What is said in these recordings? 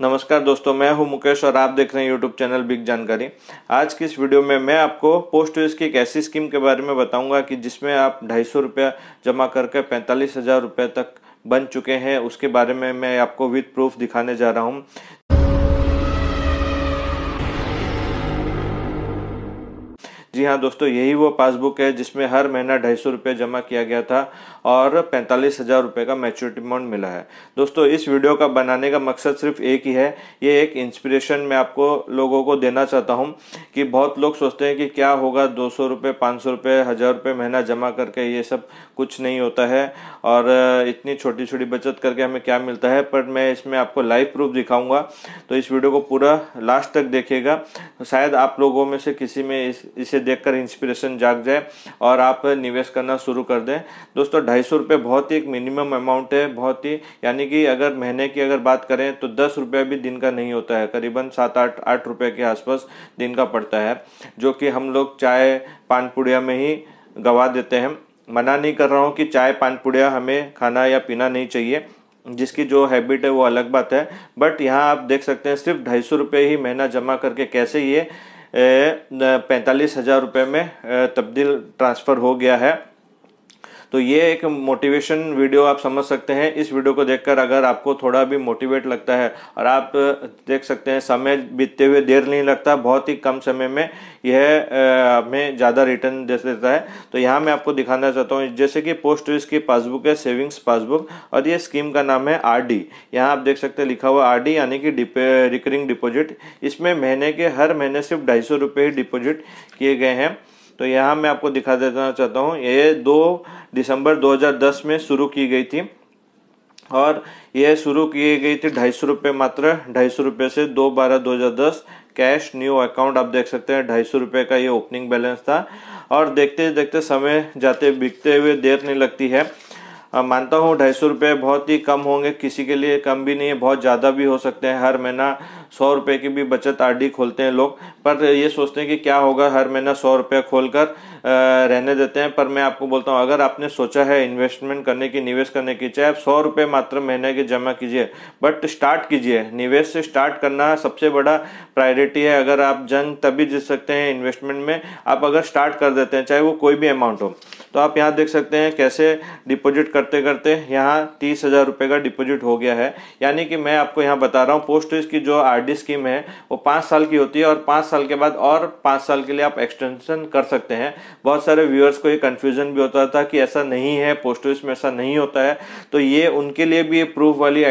नमस्कार दोस्तों मैं हूं मुकेश और आप देख रहे हैं यूट्यूब चैनल बिग जानकारी आज की इस वीडियो में मैं आपको पोस्ट ऑफिस की एक ऐसी स्कीम के बारे में बताऊंगा कि जिसमें आप ढाई सौ रुपया जमा करके पैंतालीस हज़ार रुपये तक बन चुके हैं उसके बारे में मैं आपको विथ प्रूफ दिखाने जा रहा हूँ जी हाँ दोस्तों यही वो पासबुक है जिसमें हर महीना ढाई सौ रुपये जमा किया गया था और पैंतालीस हज़ार रुपये का मैच्योरिटी अमाउंट मिला है दोस्तों इस वीडियो का बनाने का मकसद सिर्फ एक ही है ये एक इंस्पिरेशन मैं आपको लोगों को देना चाहता हूँ कि बहुत लोग सोचते हैं कि क्या होगा दो सौ रुपये पाँच सौ रुपये हज़ार रुपये महीना जमा करके ये सब कुछ नहीं होता है और इतनी छोटी छोटी बचत करके हमें क्या मिलता है पर मैं इसमें आपको लाइव प्रूफ दिखाऊंगा तो इस वीडियो को पूरा लास्ट तक देखेगा शायद आप लोगों में से किसी में इस, इसे देखकर इंस्पिरेशन जाग जाए और आप निवेश करना शुरू कर दें दोस्तों ढाई सौ रुपये बहुत ही एक मिनिमम अमाउंट है बहुत ही यानी कि अगर महीने की अगर बात करें तो दस रुपये भी दिन का नहीं होता है करीबन सात आठ आठ रुपये के आसपास दिन का पड़ता है जो कि हम लोग चाय पानपुड़िया में ही गवा देते हैं मना नहीं कर रहा हूँ कि चाय पानपुड़िया हमें खाना या पीना नहीं चाहिए जिसकी जो हैबिट है वो अलग बात है बट यहाँ आप देख सकते हैं सिर्फ ढाई सौ रुपये ही महीना जमा करके कैसे ये पैंतालीस हज़ार रुपये में तब्दील ट्रांसफ़र हो गया है तो ये एक मोटिवेशन वीडियो आप समझ सकते हैं इस वीडियो को देखकर अगर आपको थोड़ा भी मोटिवेट लगता है और आप देख सकते हैं समय बीतते हुए देर नहीं लगता बहुत ही कम समय में यह हमें ज़्यादा रिटर्न दे देता है तो यहाँ मैं आपको दिखाना चाहता हूँ जैसे कि पोस्ट ऑफिस की पासबुक है सेविंग्स पासबुक और ये स्कीम का नाम है आर डी यहाँ आप देख सकते हैं लिखा हुआ आर डी यानी कि रिकरिंग डिपोजिट इसमें महीने के हर महीने सिर्फ ढाई सौ रुपये ही डिपोजिट किए गए हैं तो यहाँ मैं आपको दिखा देना चाहता हूँ ये दो दिसंबर 2010 में शुरू की गई थी और यह शुरू की गई थी ढाई सौ रुपये मात्र ढाई सौ रुपये से दो बारह दो हज़ार दस कैश न्यू अकाउंट आप देख सकते हैं ढाई सौ रुपये का ये ओपनिंग बैलेंस था और देखते देखते समय जाते बिकते हुए देर नहीं लगती है मानता हूँ ढाई सौ रुपये बहुत ही कम होंगे किसी के लिए कम भी नहीं है बहुत ज़्यादा भी हो सकते हैं हर महीना सौ रुपये की भी बचत आर खोलते हैं लोग पर ये सोचते हैं कि क्या होगा हर महीना सौ रुपये खोल कर रहने देते हैं पर मैं आपको बोलता हूँ अगर आपने सोचा है इन्वेस्टमेंट करने की निवेश करने की चाहे आप सौ रुपये मात्र महीने के जमा कीजिए बट स्टार्ट कीजिए निवेश से स्टार्ट करना सबसे बड़ा प्रायोरिटी है अगर आप जंग तभी जीत सकते हैं इन्वेस्टमेंट में आप अगर स्टार्ट कर देते हैं चाहे वो कोई भी अमाउंट हो तो आप यहाँ देख सकते हैं कैसे डिपॉजिट करते करते यहाँ तीस हज़ार रुपये का डिपॉजिट हो गया है यानी कि मैं आपको यहाँ बता रहा हूँ पोस्ट ऑफिस की जो आर स्कीम है वो पाँच साल की होती है और पाँच साल के बाद और पाँच साल के लिए आप एक्सटेंशन कर सकते हैं बहुत सारे व्यूअर्स को ये कन्फ्यूज़न भी होता था कि ऐसा नहीं है पोस्ट ऑफिस में ऐसा नहीं होता है तो ये उनके लिए भी ये प्रूफ वाली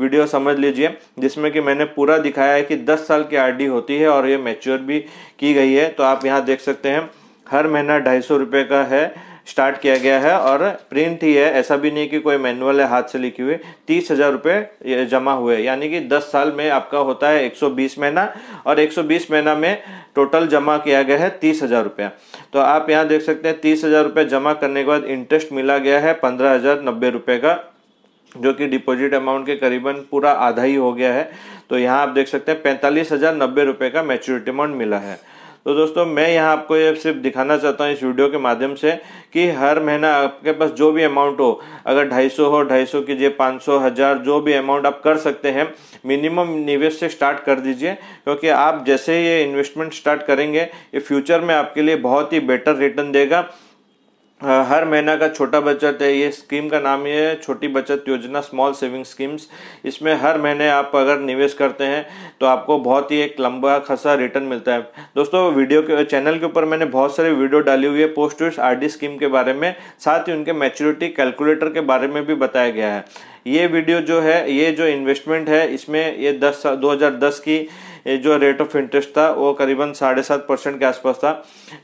वीडियो समझ लीजिए जिसमें कि मैंने पूरा दिखाया है कि दस साल की आर होती है और ये मेच्योर भी की गई है तो आप यहाँ देख सकते हैं हर महीना ढाई सौ रुपये का है स्टार्ट किया गया है और प्रिंट ही है ऐसा भी नहीं कि कोई मैनुअल है हाथ से लिखी हुई तीस हज़ार रुपये जमा हुए यानी कि दस साल में आपका होता है एक सौ बीस महीना और एक सौ बीस महीना में टोटल जमा किया गया है तीस हज़ार रुपया तो आप यहाँ देख सकते हैं तीस हज़ार रुपये जमा करने के बाद इंटरेस्ट मिला गया है पंद्रह हज़ार नब्बे रुपये का जो कि डिपॉजिट अमाउंट के करीबन पूरा आधा ही हो गया है तो यहाँ आप देख सकते हैं पैंतालीस हज़ार नब्बे रुपये का मैच्योरिटी अमाउंट मिला है तो दोस्तों मैं यहाँ आपको ये सिर्फ दिखाना चाहता हूँ इस वीडियो के माध्यम से कि हर महीना आपके पास जो भी अमाउंट हो अगर 250 हो 250 कीजिए सौ हज़ार जो भी अमाउंट आप कर सकते हैं मिनिमम निवेश से स्टार्ट कर दीजिए क्योंकि आप जैसे ये इन्वेस्टमेंट स्टार्ट करेंगे ये फ्यूचर में आपके लिए बहुत ही बेटर रिटर्न देगा हाँ, हर महीना का छोटा बचत है ये स्कीम का नाम ही है छोटी बचत योजना स्मॉल सेविंग स्कीम्स इसमें हर महीने आप अगर निवेश करते हैं तो आपको बहुत ही एक लंबा खासा रिटर्न मिलता है दोस्तों वीडियो के चैनल के ऊपर मैंने बहुत सारी वीडियो डाली हुई है पोस्ट आर डी स्कीम के बारे में साथ ही उनके मैच्योरिटी कैलकुलेटर के बारे में भी बताया गया है ये वीडियो जो है ये जो इन्वेस्टमेंट है इसमें ये दस दो की जो रेट ऑफ इंटरेस्ट था वो करीबन साढ़े सात परसेंट के आसपास था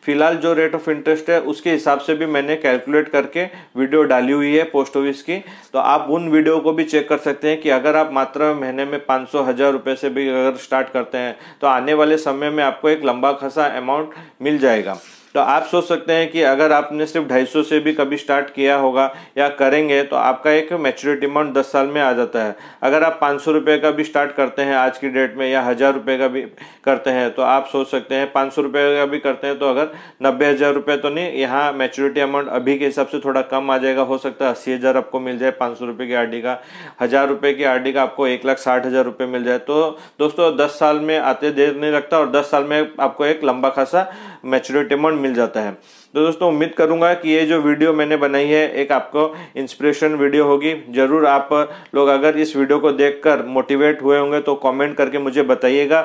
फिलहाल जो रेट ऑफ इंटरेस्ट है उसके हिसाब से भी मैंने कैलकुलेट करके वीडियो डाली हुई है पोस्ट ऑफिस की तो आप उन वीडियो को भी चेक कर सकते हैं कि अगर आप मात्र महीने में पाँच सौ हज़ार रुपये से भी अगर स्टार्ट करते हैं तो आने वाले समय में आपको एक लंबा खासा अमाउंट मिल जाएगा तो आप सोच सकते हैं कि अगर आपने सिर्फ ढाई सौ से भी कभी स्टार्ट किया होगा या करेंगे तो आपका एक मेच्योरिटी अमाउंट दस साल में आ जाता है अगर आप पाँच सौ का भी स्टार्ट करते हैं आज की डेट में या हज़ार रुपये का भी करते हैं तो आप सोच सकते हैं पाँच सौ का भी करते हैं तो अगर नब्बे हज़ार रुपये तो नहीं यहाँ मेच्योरिटी अमाउंट अभी के हिसाब से थोड़ा कम आ जाएगा हो सकता है अस्सी हज़ार आपको मिल जाए पाँच सौ रुपये की आर का हज़ार रुपये की आर डी का आपको एक लाख साठ हज़ार रुपये मिल जाए तो दोस्तों दस साल में आते देर नहीं लगता और दस साल में आपको एक लंबा खासा मेच्योरिटी अमाउंट मिल जाता है तो दोस्तों उम्मीद करूंगा कि ये जो वीडियो मैंने बनाई है एक आपको इंस्पिरेशन वीडियो होगी ज़रूर आप लोग अगर इस वीडियो को देखकर मोटिवेट हुए होंगे तो कमेंट करके मुझे बताइएगा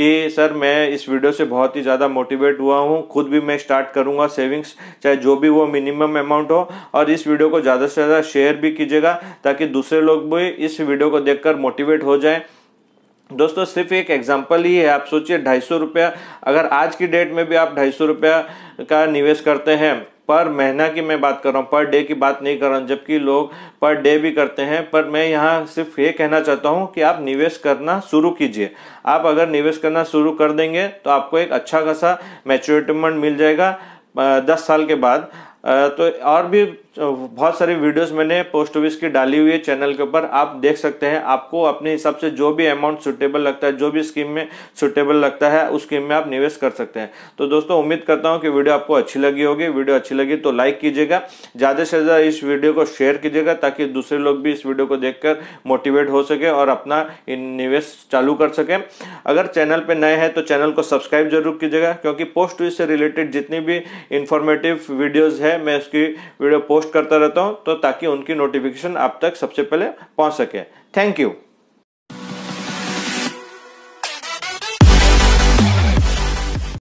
कि सर मैं इस वीडियो से बहुत ही ज़्यादा मोटिवेट हुआ हूँ खुद भी मैं स्टार्ट करूँगा सेविंग्स चाहे जो भी वो मिनिमम अमाउंट हो और इस वीडियो को ज़्यादा से ज़्यादा शेयर भी कीजिएगा ताकि दूसरे लोग भी इस वीडियो को देखकर मोटिवेट हो जाएं दोस्तों सिर्फ एक एग्जाम्पल ही है आप सोचिए ढाई सौ रुपया अगर आज की डेट में भी आप ढाई सौ रुपया का निवेश करते हैं पर महीना की मैं बात कर रहा हूँ पर डे की बात नहीं कर रहा हूँ जबकि लोग पर डे भी करते हैं पर मैं यहाँ सिर्फ ये कहना चाहता हूँ कि आप निवेश करना शुरू कीजिए आप अगर निवेश करना शुरू कर देंगे तो आपको एक अच्छा खासा मेच्योरिटमेंट मिल जाएगा दस साल के बाद तो और भी बहुत सारी वीडियोस मैंने पोस्ट ऑफिस की डाली हुई है चैनल के ऊपर आप देख सकते हैं आपको अपने हिसाब से जो भी अमाउंट सुटेबल लगता है जो भी स्कीम में सुटेबल लगता है उस स्कीम में आप निवेश कर सकते हैं तो दोस्तों उम्मीद करता हूं कि वीडियो आपको अच्छी लगी होगी वीडियो अच्छी लगी तो लाइक कीजिएगा ज़्यादा से ज़्यादा इस वीडियो को शेयर कीजिएगा ताकि दूसरे लोग भी इस वीडियो को देखकर मोटिवेट हो सके और अपना निवेश चालू कर सकें अगर चैनल पर नए हैं तो चैनल को सब्सक्राइब जरूर कीजिएगा क्योंकि पोस्ट ऑफिस से रिलेटेड जितनी भी इंफॉर्मेटिव वीडियोज़ है है मैं इसकी वीडियो पोस्ट करता रहता हूँ तो ताकि उनकी नोटिफिकेशन आप तक सबसे पहले पहुँच सके थैंक यू